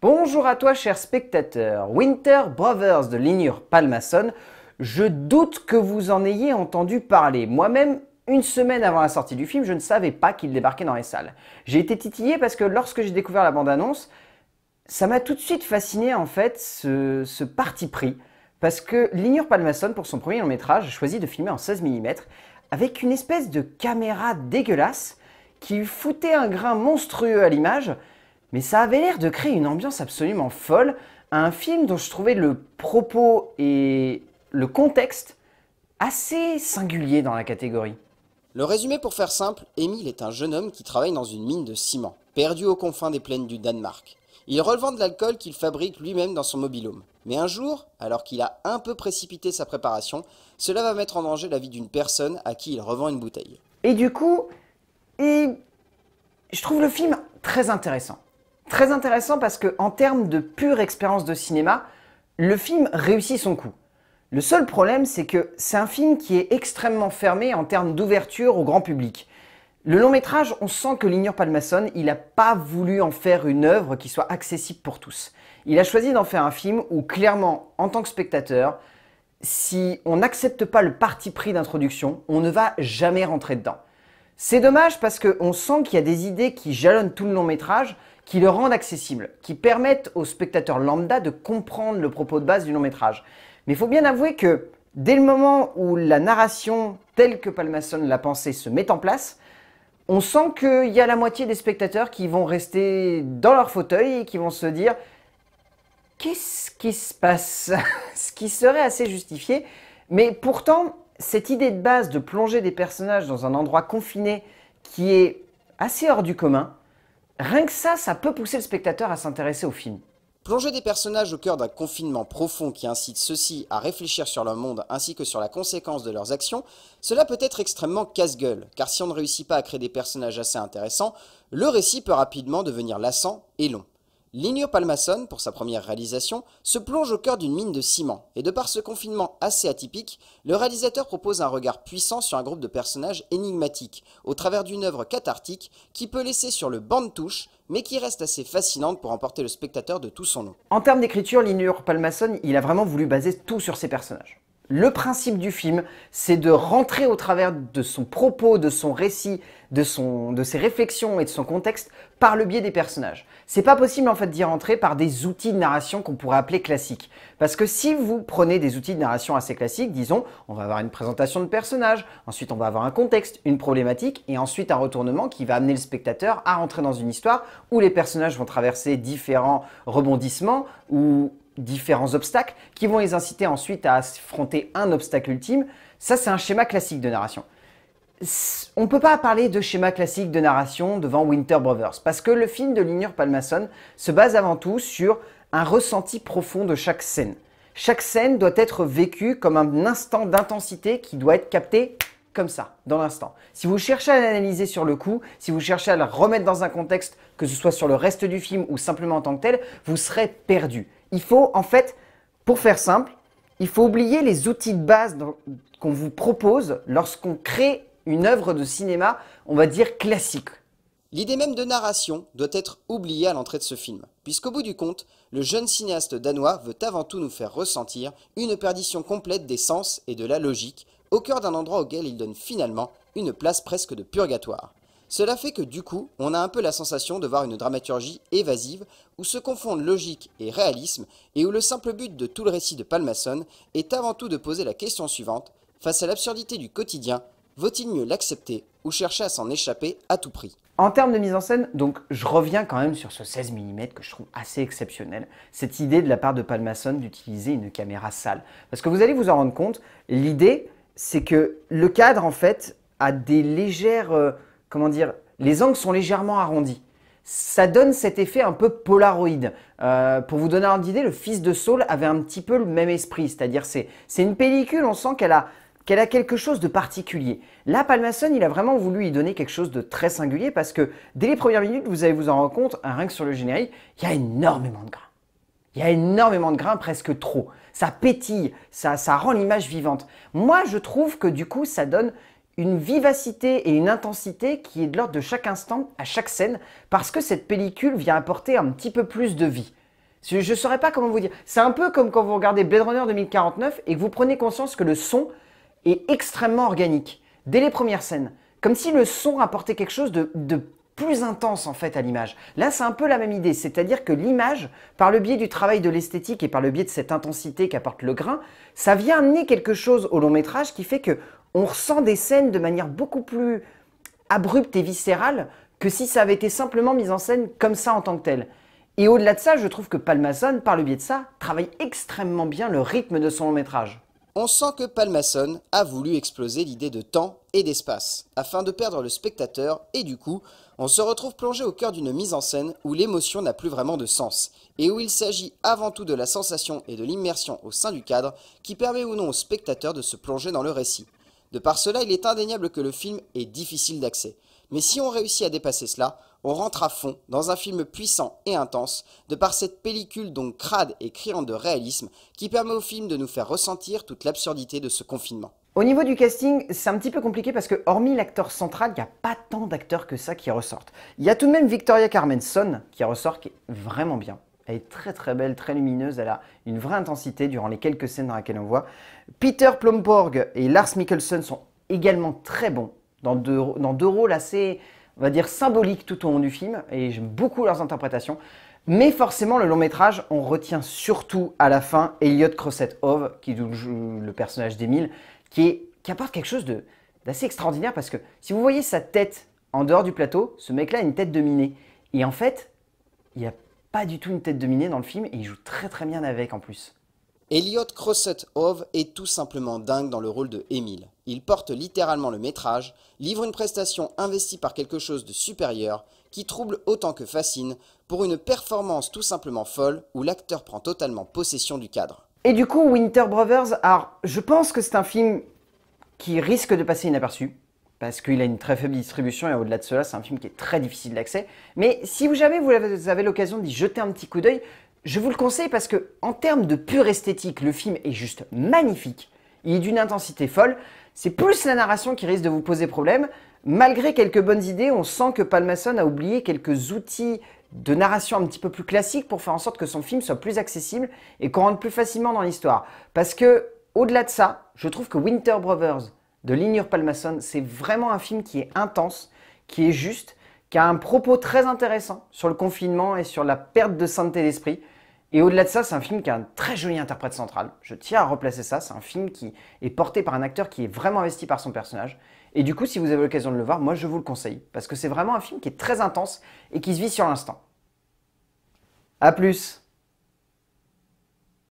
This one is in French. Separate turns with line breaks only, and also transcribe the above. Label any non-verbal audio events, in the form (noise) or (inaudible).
Bonjour à toi cher spectateur, Winter Brothers de l'ignure Palmason, je doute que vous en ayez entendu parler. Moi-même, une semaine avant la sortie du film, je ne savais pas qu'il débarquait dans les salles. J'ai été titillé parce que lorsque j'ai découvert la bande-annonce, ça m'a tout de suite fasciné en fait ce, parti pris. Parce que Linur Palmason, pour son premier long métrage, a choisi de filmer en 16 mm avec une espèce de caméra dégueulasse qui foutait un grain monstrueux à l'image mais ça avait l'air de créer une ambiance absolument folle à un film dont je trouvais le propos et le contexte assez singulier dans la catégorie. Le résumé pour faire simple, Emile est un jeune homme qui travaille dans une mine de ciment, perdu aux confins des plaines du Danemark. Il revend de l'alcool qu'il fabrique lui-même dans son mobilhome. Mais un jour, alors qu'il a un peu précipité sa préparation, cela va mettre en danger la vie d'une personne à qui il revend une bouteille. Et du coup, et... je trouve le film très intéressant. Très intéressant parce que en termes de pure expérience de cinéma, le film réussit son coup. Le seul problème, c'est que c'est un film qui est extrêmement fermé en termes d'ouverture au grand public. Le long métrage, on sent que Lignor Palmason, il n'a pas voulu en faire une œuvre qui soit accessible pour tous. Il a choisi d'en faire un film où clairement, en tant que spectateur, si on n'accepte pas le parti pris d'introduction, on ne va jamais rentrer dedans. C'est dommage parce qu'on sent qu'il y a des idées qui jalonnent tout le long métrage qui le rendent accessible, qui permettent aux spectateurs lambda de comprendre le propos de base du long métrage. Mais il faut bien avouer que dès le moment où la narration telle que Palmason l'a pensée se met en place, on sent qu'il y a la moitié des spectateurs qui vont rester dans leur fauteuil et qui vont se dire qu'est-ce qui se passe (laughs) Ce qui serait assez justifié. Mais pourtant, cette idée de base de plonger des personnages dans un endroit confiné qui est assez hors du commun, Rien que ça, ça peut pousser le spectateur à s'intéresser au film. Plonger des personnages au cœur d'un confinement profond qui incite ceux-ci à réfléchir sur leur monde ainsi que sur la conséquence de leurs actions, cela peut être extrêmement casse-gueule, car si on ne réussit pas à créer des personnages assez intéressants, le récit peut rapidement devenir lassant et long. L'Inur Palmason, pour sa première réalisation, se plonge au cœur d'une mine de ciment, et de par ce confinement assez atypique, le réalisateur propose un regard puissant sur un groupe de personnages énigmatiques, au travers d'une œuvre cathartique qui peut laisser sur le banc de touche, mais qui reste assez fascinante pour emporter le spectateur de tout son nom. En termes d'écriture, l'Inur Palmason, il a vraiment voulu baser tout sur ses personnages. Le principe du film, c'est de rentrer au travers de son propos, de son récit, de, son, de ses réflexions et de son contexte par le biais des personnages. C'est pas possible en fait d'y rentrer par des outils de narration qu'on pourrait appeler classiques. Parce que si vous prenez des outils de narration assez classiques, disons, on va avoir une présentation de personnages, ensuite on va avoir un contexte, une problématique, et ensuite un retournement qui va amener le spectateur à rentrer dans une histoire où les personnages vont traverser différents rebondissements, ou différents obstacles qui vont les inciter ensuite à affronter un obstacle ultime. Ça, c'est un schéma classique de narration. On ne peut pas parler de schéma classique de narration devant Winter Brothers, parce que le film de Lignor Palmason se base avant tout sur un ressenti profond de chaque scène. Chaque scène doit être vécue comme un instant d'intensité qui doit être capté comme ça, dans l'instant. Si vous cherchez à l'analyser sur le coup, si vous cherchez à la remettre dans un contexte, que ce soit sur le reste du film ou simplement en tant que tel, vous serez perdu. Il faut, en fait, pour faire simple, il faut oublier les outils de base qu'on vous propose lorsqu'on crée une œuvre de cinéma, on va dire classique. L'idée même de narration doit être oubliée à l'entrée de ce film, puisqu'au bout du compte, le jeune cinéaste danois veut avant tout nous faire ressentir une perdition complète des sens et de la logique, au cœur d'un endroit auquel il donne finalement une place presque de purgatoire. Cela fait que du coup, on a un peu la sensation de voir une dramaturgie évasive où se confondent logique et réalisme et où le simple but de tout le récit de Palmason est avant tout de poser la question suivante face à l'absurdité du quotidien, vaut-il mieux l'accepter ou chercher à s'en échapper à tout prix En termes de mise en scène, donc je reviens quand même sur ce 16 mm que je trouve assez exceptionnel, cette idée de la part de Palmason d'utiliser une caméra sale. Parce que vous allez vous en rendre compte, l'idée c'est que le cadre en fait a des légères euh, comment dire, les angles sont légèrement arrondis. Ça donne cet effet un peu polaroïde. Euh, pour vous donner une idée, le fils de Saul avait un petit peu le même esprit, c'est-à-dire c'est une pellicule, on sent qu'elle a, qu'elle a quelque chose de particulier. Là, Palmason, il a vraiment voulu y donner quelque chose de très singulier parce que dès les premières minutes, vous allez vous en rendre compte, hein, rien que sur le générique, il y a énormément de grains. Il y a énormément de grains, presque trop. Ça pétille, ça, ça rend l'image vivante. Moi, je trouve que du coup, ça donne une vivacité et une intensité qui est de l'ordre de chaque instant, à chaque scène, parce que cette pellicule vient apporter un petit peu plus de vie. Je ne saurais pas comment vous dire. C'est un peu comme quand vous regardez Blade Runner 2049 et que vous prenez conscience que le son est extrêmement organique, dès les premières scènes. Comme si le son apportait quelque chose de, plus intense en fait à l'image. Là, c'est un peu la même idée, c'est-à-dire que l'image, par le biais du travail de l'esthétique et par le biais de cette intensité qu'apporte le grain, ça vient amener quelque chose au long métrage qui fait que on ressent des scènes de manière beaucoup plus abrupte et viscérale que si ça avait été simplement mis en scène comme ça en tant que tel. Et au-delà de ça, je trouve que Palmason, par le biais de ça, travaille extrêmement bien le rythme de son long métrage. On sent que Palmason a voulu exploser l'idée de temps et d'espace, afin de perdre le spectateur, et du coup, on se retrouve plongé au cœur d'une mise en scène où l'émotion n'a plus vraiment de sens, et où il s'agit avant tout de la sensation et de l'immersion au sein du cadre qui permet ou non au spectateur de se plonger dans le récit. De par cela, il est indéniable que le film est difficile d'accès. Mais si on réussit à dépasser cela, on rentre à fond dans un film puissant et intense, de par cette pellicule donc crade et criante de réalisme qui permet au film de nous faire ressentir toute l'absurdité de ce confinement. Au niveau du casting, c'est un petit peu compliqué parce que, hormis l'acteur central, il n'y a pas tant d'acteurs que ça qui ressortent. Il y a tout de même Victoria Carmenson qui ressort, vraiment bien. Elle est très très belle, très lumineuse. Elle a une vraie intensité durant les quelques scènes dans lesquelles on voit. Peter Plomborg et Lars Mikkelsen sont également très bons dans deux, dans deux rôles assez, on va dire, symboliques tout au long du film. Et j'aime beaucoup leurs interprétations. Mais forcément, le long métrage, on retient surtout à la fin Elliot Crossett hove qui joue le personnage d'Emile, qui, qui apporte quelque chose d'assez extraordinaire parce que si vous voyez sa tête en dehors du plateau, ce mec-là a une tête de miné. Et en fait, il n'y a pas du tout une tête dominée dans le film et il joue très très bien avec en plus. Elliot Crosset Hove est tout simplement dingue dans le rôle de Émile. Il porte littéralement le métrage, livre une prestation investie par quelque chose de supérieur qui trouble autant que fascine pour une performance tout simplement folle où l'acteur prend totalement possession du cadre. Et du coup, Winter Brothers, alors je pense que c'est un film qui risque de passer inaperçu, parce qu'il a une très faible distribution et au-delà de cela, c'est un film qui est très difficile d'accès. Mais si jamais vous avez l'occasion d'y jeter un petit coup d'œil, je vous le conseille parce que en termes de pure esthétique, le film est juste magnifique. Il est d'une intensité folle. C'est plus la narration qui risque de vous poser problème. Malgré quelques bonnes idées, on sent que Palmason a oublié quelques outils de narration un petit peu plus classiques pour faire en sorte que son film soit plus accessible et qu'on rentre plus facilement dans l'histoire. Parce que, au-delà de ça, je trouve que Winter Brothers, de Lignur Palmason. C'est vraiment un film qui est intense, qui est juste, qui a un propos très intéressant sur le confinement et sur la perte de santé d'esprit. Et au-delà de ça, c'est un film qui a un très joli interprète central. Je tiens à replacer ça. C'est un film qui est porté par un acteur qui est vraiment investi par son personnage. Et du coup, si vous avez l'occasion de le voir, moi je vous le conseille. Parce que c'est vraiment un film qui est très intense et qui se vit sur l'instant. A plus